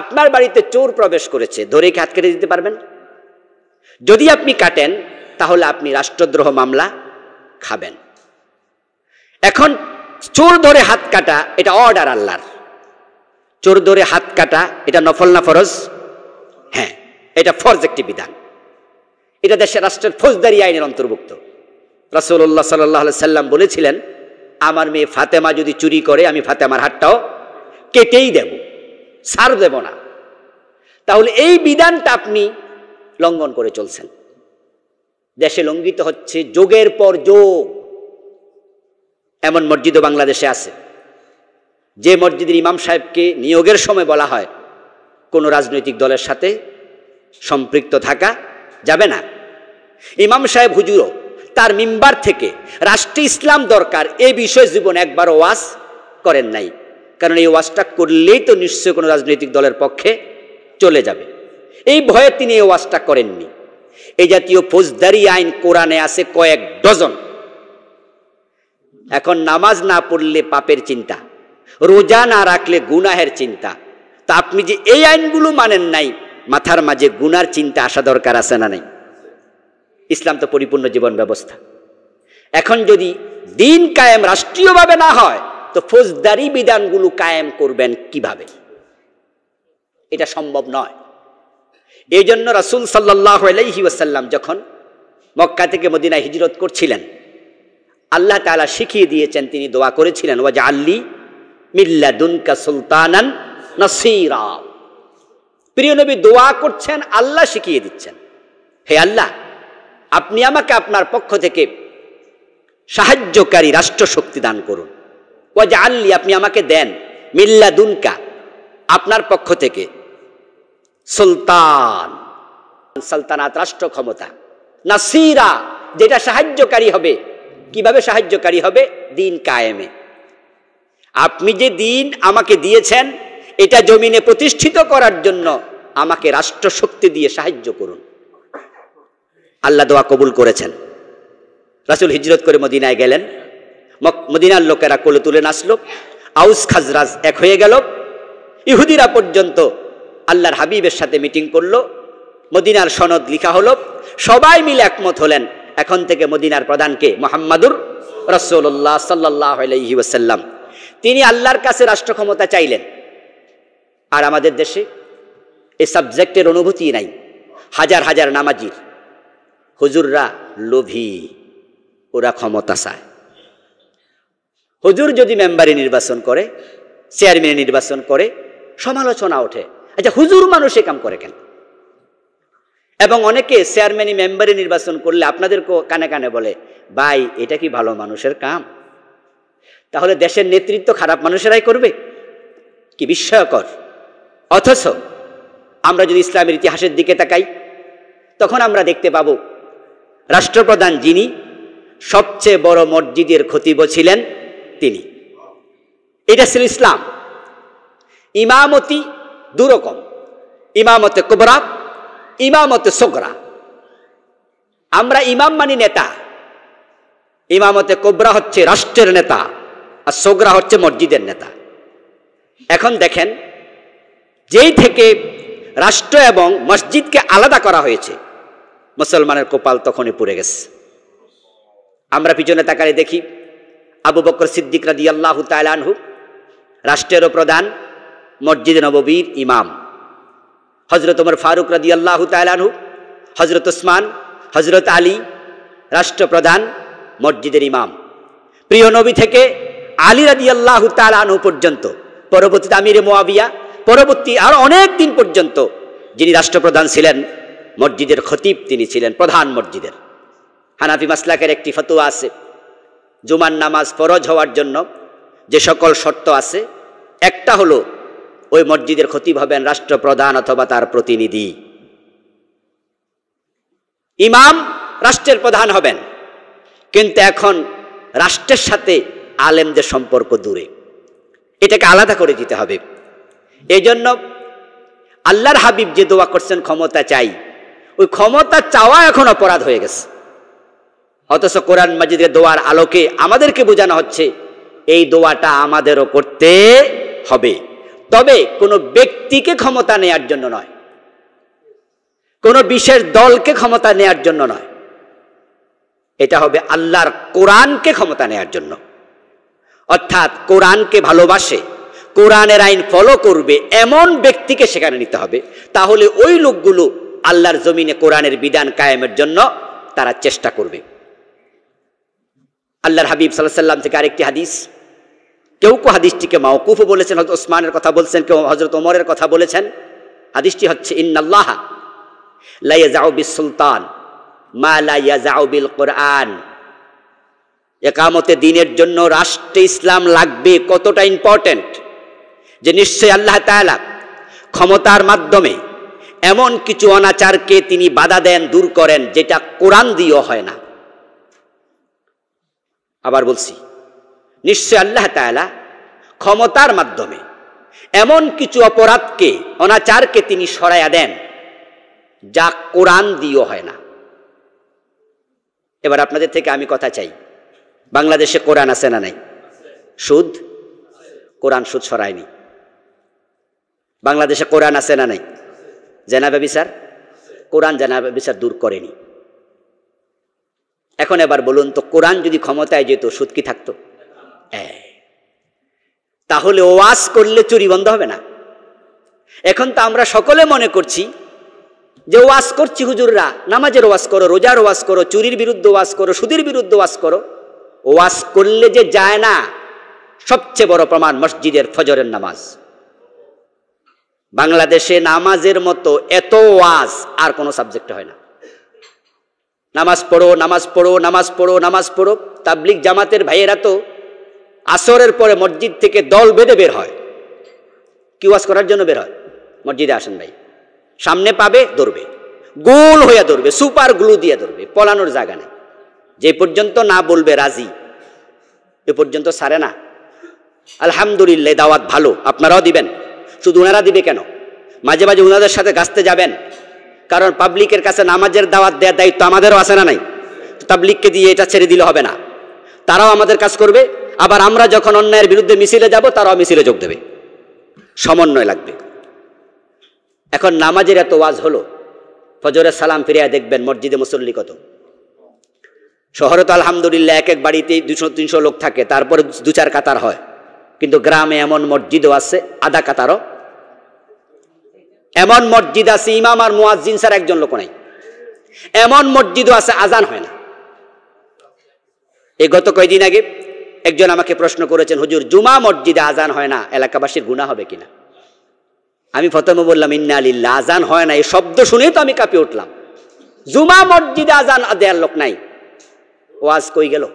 আপনার বাড়িতে চোর প্রবেশ করেছে ধরে হাত কেটে দিতে পারবেন যদি আপনি কাটেন তাহলে আপনি রাষ্ট্রদ্রোহ মামলা খাবেন এখন চোর ধরে হাত কাটা এটা অর্ডার আল্লাহর চোর ধরে হাত কাটা এটা নফল না ফরজ হ্যাঁ এটা ফরজ একটি বিধান এটা দেশের রাষ্ট্রের ফৌজদারি আইনের অন্তর্ভুক্ত রাসুল্লাহ সাল্লাহ সাল্লাম বলেছিলেন আমার মেয়ে ফাতেমা যদি চুরি করে আমি ফাতেমার হাতটাও কেটেই দেব ছাড় দেব না তাহলে এই বিধানটা আপনি লঙ্ঘন করে চলছেন দেশে লঙ্ঘিত হচ্ছে যোগের পর যোগ এমন মসজিদও বাংলাদেশে আছে যে মসজিদের ইমাম সাহেবকে নিয়োগের সময় বলা হয় কোনো রাজনৈতিক দলের সাথে সম্পৃক্ত থাকা যাবে না ইমাম সাহেব হুজুরও তার মিম্বার থেকে রাষ্ট্রীয় ইসলাম দরকার এ বিষয়ে জীবন একবার ওয়াস করেন নাই কারণ এই ওয়াজটা করলেই তো নিশ্চয় কোনো রাজনৈতিক দলের পক্ষে চলে যাবে এই ভয়ে তিনি এই ওয়াজটা করেননি এই জাতীয় ফৌজদারি আইন কোরআনে আছে কয়েক ডজন এখন নামাজ না পড়লে পাপের চিন্তা রোজা না রাখলে গুনাহের চিন্তা তা আপনি যে এই আইনগুলো মানেন নাই মাথার মাঝে গুনার চিন্তা আসা দরকার আছে না নাই ইসলাম তো পরিপূর্ণ জীবন ব্যবস্থা এখন যদি দিন কায়েম রাষ্ট্রীয়ভাবে না হয় তো ফৌজদারি বিধানগুলো কায়েম করবেন কিভাবে এটা সম্ভব নয় এই জন্য রাসুল সাল্লাহ আলাইহি ওয়াসাল্লাম যখন মক্কা থেকে মদিনায় হিজরত করছিলেন আল্লাহ তালা শিখিয়ে দিয়েছেন তিনি দোয়া করেছিলেন ওয়াজা আল্লি মিল্লাদুনকা সুলতানান নসিরা প্রিয় নবী দোয়া করছেন আল্লাহ শিখিয়ে দিচ্ছেন হে আল্লাহ আপনি আমাকে আপনার পক্ষ থেকে সাহায্যকারী রাষ্ট্র শক্তি দান করুন ও আল্লি আপনি আমাকে দেন মিল্লাদুনকা আপনার পক্ষ থেকে সুলতান সালতানাত রাষ্ট্র ক্ষমতা নাসিরা যেটা সাহায্যকারী হবে কিভাবে সাহায্যকারী হবে দিন কায়েমে আপনি যে দিন আমাকে দিয়েছেন এটা জমিনে প্রতিষ্ঠিত করার জন্য আমাকে রাষ্ট্র শক্তি দিয়ে সাহায্য করুন আল্লাহ দোয়া কবুল করেছেন রাসুল হিজরত করে মদিনায় গেলেন মদিনার লোকেরা কোলে তুলে নাচলো আউস খাজরাজ এক হয়ে গেল ইহুদিরা পর্যন্ত আল্লাহর হাবিবের সাথে মিটিং করলো মদিনার সনদ লিখা হলো সবাই মিলে একমত হলেন এখন থেকে মদিনার প্রধানকে মোহাম্মদুর রসল্লাহ সাল্লাহ আলহি ওসাল্লাম তিনি আল্লাহর কাছে রাষ্ট্র ক্ষমতা চাইলেন আর আমাদের দেশে এ সাবজেক্টের অনুভূতি নাই হাজার হাজার নামাজির হুজুররা লোভী ওরা ক্ষমতা চায় হুজুর যদি মেম্বারে নির্বাচন করে চেয়ারম্যানে নির্বাচন করে সমালোচনা ওঠে আচ্ছা হুজুর মানুষ এ কাম করে কেন এবং অনেকে চেয়ারম্যানই মেম্বারে নির্বাচন করলে আপনাদের কানে কানে বলে ভাই এটা কি ভালো মানুষের কাম তাহলে দেশের নেতৃত্ব খারাপ মানুষেরাই করবে কি বিস্ময়কর অথচ আমরা যদি ইসলামের ইতিহাসের দিকে তাকাই তখন আমরা দেখতে পাব রাষ্ট্রপ্রধান যিনি সবচেয়ে বড় মসজিদের খতিব ছিলেন তিনি এটা ছিল ইসলাম ইমামতি দুরকম ইমামতে কুবরা ইমামতে সোগরা আমরা ইমাম মানি নেতা ইমামতে কোবরা হচ্ছে রাষ্ট্রের নেতা আর সোগরা হচ্ছে মসজিদের নেতা এখন দেখেন যেই থেকে রাষ্ট্র এবং মসজিদকে আলাদা করা হয়েছে মুসলমানের কপাল তখনই পুড়ে গেছে আমরা পিছনে তাকালে দেখি আবু বকর সিদ্দিক রাজি আল্লাহ তাইলানহু রাষ্ট্রেরও প্রধান মসজিদ নববীর ইমাম হজরত ওমর ফারুক রাজি আল্লাহ তাইলানহু হজরত ওসমান হজরত আলী রাষ্ট্রপ্রধান মসজিদের ইমাম প্রিয় নবী থেকে আলী রাজি আল্লাহ তাইলানহু পর্যন্ত পরবর্তীতে আমির মোয়াবিয়া পরবর্তী আর অনেক দিন পর্যন্ত যিনি রাষ্ট্রপ্রধান ছিলেন মসজিদের খতিব তিনি ছিলেন প্রধান মসজিদের হানাফি মাসলাকের একটি ফতোয়া আছে জুমার নামাজ ফরজ হওয়ার জন্য যে সকল শর্ত আছে একটা হলো ওই মসজিদের খতিব হবেন রাষ্ট্রপ্রধান অথবা তার প্রতিনিধি ইমাম রাষ্ট্রের প্রধান হবেন কিন্তু এখন রাষ্ট্রের সাথে আলেমদের সম্পর্ক দূরে এটাকে আলাদা করে দিতে হবে এই জন্য আল্লাহর হাবিব যে দোয়া করছেন ক্ষমতা চাই ওই ক্ষমতা চাওয়া এখন অপরাধ হয়ে গেছে অথচ কোরআন মাজিদের দোয়ার আলোকে আমাদেরকে বোঝানো হচ্ছে এই দোয়াটা আমাদেরও করতে হবে তবে কোনো ব্যক্তিকে ক্ষমতা নেয়ার জন্য নয় কোনো বিশেষ দলকে ক্ষমতা নেয়ার জন্য নয় এটা হবে আল্লাহর কোরআনকে ক্ষমতা নেয়ার জন্য অর্থাৎ কোরআনকে ভালোবাসে কোরআনের আইন ফলো করবে এমন ব্যক্তিকে সেখানে নিতে হবে তাহলে ওই লোকগুলো আল্লাহর জমিনে কোরআনের বিধান কায়েমের জন্য তারা চেষ্টা করবে আল্লাহর হাবিব সাল্লাহ সাল্লাম থেকে আরেকটি হাদিস কেউ কেউ হাদিসটিকে মাওকুফ বলেছেন হজরত ওসমানের কথা বলছেন কেউ হজরত ওমরের কথা বলেছেন হাদিসটি হচ্ছে ইন্নাল্লাহ লাইয়াজাউ বিল সুলতান মা লাইয়াজাউ বিল কোরআন একামতে দিনের জন্য রাষ্ট্রে ইসলাম লাগবে কতটা ইম্পর্ট্যান্ট যে নিশ্চয়ই আল্লাহ তালা ক্ষমতার মাধ্যমে এমন কিছু অনাচারকে তিনি বাধা দেন দূর করেন যেটা কোরআন দিয়েও হয় না আবার বলছি নিশ্চয় আল্লাহ তালা ক্ষমতার মাধ্যমে এমন কিছু অপরাধকে অনাচারকে তিনি সরাইয়া দেন যা কোরআন দিয়েও হয় না এবার আপনাদের থেকে আমি কথা চাই বাংলাদেশে কোরআন আছে না নাই সুদ কোরআন সুদ সরায়নি বাংলাদেশে কোরআন আছে না নাই জেনাবে বিচার কোরআন জেনাবে বিচার দূর করেনি এখন এবার বলুন তো কোরআন যদি ক্ষমতায় যেত সুদ কি থাকতো তাহলে ওয়াজ করলে চুরি বন্ধ হবে না এখন তো আমরা সকলে মনে করছি যে ওয়াজ করছি হুজুররা নামাজের ওয়াজ করো রোজার ওয়াজ করো চুরির বিরুদ্ধে ওয়াস করো সুদের বিরুদ্ধে ওয়াজ করো ওয়াজ করলে যে যায় না সবচেয়ে বড় প্রমাণ মসজিদের ফজরের নামাজ বাংলাদেশে নামাজের মতো এত ওয়াজ আর কোনো সাবজেক্ট হয় না নামাজ পড়ো নামাজ পড়ো নামাজ পড়ো নামাজ পড়ো তাবলিক জামাতের ভাইয়েরা তো আসরের পরে মসজিদ থেকে দল বেঁধে বের হয় কি ওয়াজ করার জন্য বের হয় মসজিদে আসেন ভাই সামনে পাবে ধরবে গোল হইয়া ধরবে সুপার গ্লু দিয়ে ধরবে পলানোর জায়গা নেই যে পর্যন্ত না বলবে রাজি এ পর্যন্ত সারে না আলহামদুলিল্লাহ দাওয়াত ভালো আপনারাও দিবেন শুধু ওনারা দিবে কেন মাঝে মাঝে ওনাদের সাথে গাছতে যাবেন কারণ পাবলিকের কাছে নামাজের দাওয়াত দেওয়ার দায়িত্ব আমাদেরও আছে না নাই তাবলিককে দিয়ে এটা ছেড়ে দিলে হবে না তারাও আমাদের কাজ করবে আবার আমরা যখন অন্যায়ের বিরুদ্ধে মিছিলে যাব তারাও মিছিলে যোগ দেবে সমন্বয় লাগবে এখন নামাজের এত ওয়াজ হলো ফজরের সালাম ফিরিয়া দেখবেন মসজিদে মুসল্লি কত শহরে তো আলহামদুলিল্লাহ এক এক বাড়িতে দুশো তিনশো লোক থাকে তারপরে দু চার কাতার হয় কিন্তু গ্রামে এমন মসজিদও আছে আধা কাতারও এমন মসজিদ আছে ইমাম আর মোয়াজিন স্যার একজন লোক নাই এমন মসজিদও আছে আজান হয় না এই গত কয়েকদিন আগে একজন আমাকে প্রশ্ন করেছেন হুজুর জুমা মসজিদে আজান হয় না এলাকাবাসীর গুণা হবে কিনা আমি প্রথমে বললাম ইন্না আলিল্লা আজান হয় না এই শব্দ শুনেই তো আমি কাঁপিয়ে উঠলাম জুমা মসজিদে আজান দেয়ার লোক নাই ওয়াজ কই গেল